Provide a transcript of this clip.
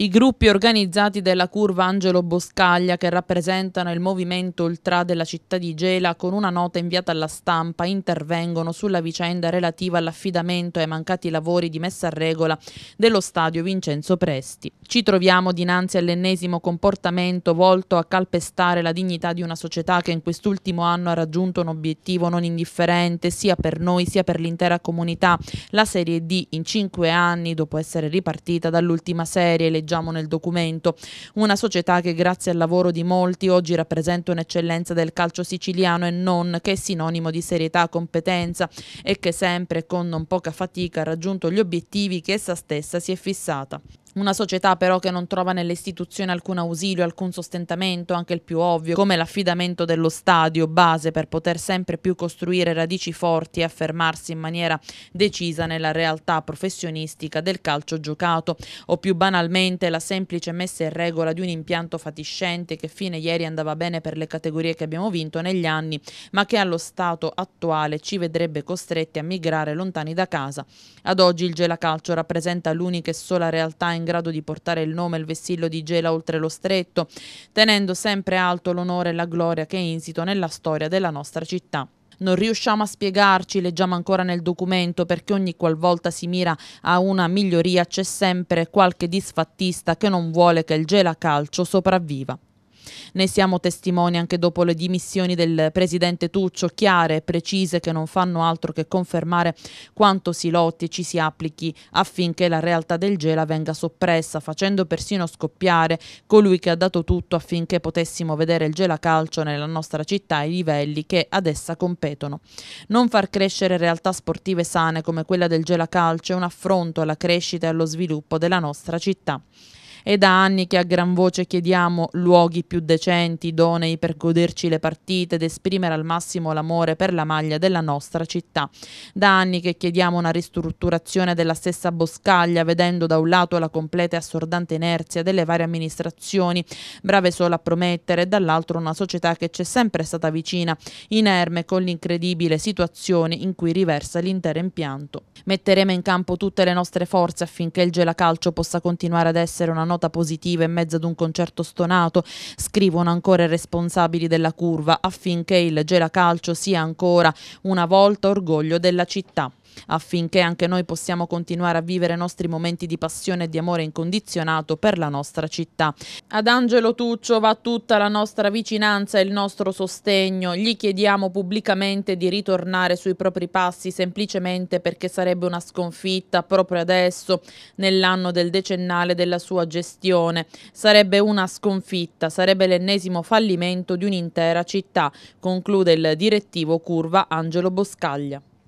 I gruppi organizzati della curva Angelo Boscaglia che rappresentano il movimento ultra della città di Gela con una nota inviata alla stampa intervengono sulla vicenda relativa all'affidamento e ai mancati lavori di messa a regola dello stadio Vincenzo Presti. Ci troviamo dinanzi all'ennesimo comportamento volto a calpestare la dignità di una società che in quest'ultimo anno ha raggiunto un obiettivo non indifferente sia per noi sia per l'intera comunità, la Serie D in cinque anni dopo essere ripartita dall'ultima serie, le leggiamo nel documento. Una società che grazie al lavoro di molti oggi rappresenta un'eccellenza del calcio siciliano e non, che è sinonimo di serietà, competenza e che sempre con non poca fatica ha raggiunto gli obiettivi che essa stessa si è fissata. Una società però che non trova nelle istituzioni alcun ausilio, alcun sostentamento, anche il più ovvio, come l'affidamento dello stadio, base per poter sempre più costruire radici forti e affermarsi in maniera decisa nella realtà professionistica del calcio giocato, o più banalmente la semplice messa in regola di un impianto fatiscente che fine ieri andava bene per le categorie che abbiamo vinto negli anni, ma che allo stato attuale ci vedrebbe costretti a migrare lontani da casa. Ad oggi il Gela Calcio rappresenta l'unica e sola realtà in grado di portare il nome e il vessillo di Gela oltre lo stretto, tenendo sempre alto l'onore e la gloria che è insito nella storia della nostra città. Non riusciamo a spiegarci, leggiamo ancora nel documento, perché ogni qualvolta si mira a una miglioria c'è sempre qualche disfattista che non vuole che il Gela Calcio sopravviva. Ne siamo testimoni anche dopo le dimissioni del presidente Tuccio, chiare e precise che non fanno altro che confermare quanto si lotti e ci si applichi affinché la realtà del Gela venga soppressa, facendo persino scoppiare colui che ha dato tutto affinché potessimo vedere il Gela calcio nella nostra città ai livelli che ad essa competono. Non far crescere realtà sportive sane come quella del Gela calcio è un affronto alla crescita e allo sviluppo della nostra città. È da anni che a gran voce chiediamo luoghi più decenti, idonei per goderci le partite ed esprimere al massimo l'amore per la maglia della nostra città. Da anni che chiediamo una ristrutturazione della stessa boscaglia, vedendo da un lato la completa e assordante inerzia delle varie amministrazioni, brave solo a promettere, e dall'altro una società che c'è sempre stata vicina, inerme con l'incredibile situazione in cui riversa l'intero impianto. Metteremo in campo tutte le nostre forze affinché il gelacalcio possa continuare ad essere una nota nota positiva in mezzo ad un concerto stonato, scrivono ancora i responsabili della curva affinché il Gela Calcio sia ancora una volta orgoglio della città affinché anche noi possiamo continuare a vivere i nostri momenti di passione e di amore incondizionato per la nostra città. Ad Angelo Tuccio va tutta la nostra vicinanza e il nostro sostegno. Gli chiediamo pubblicamente di ritornare sui propri passi semplicemente perché sarebbe una sconfitta proprio adesso, nell'anno del decennale della sua gestione gestione. Sarebbe una sconfitta, sarebbe l'ennesimo fallimento di un'intera città, conclude il direttivo curva Angelo Boscaglia.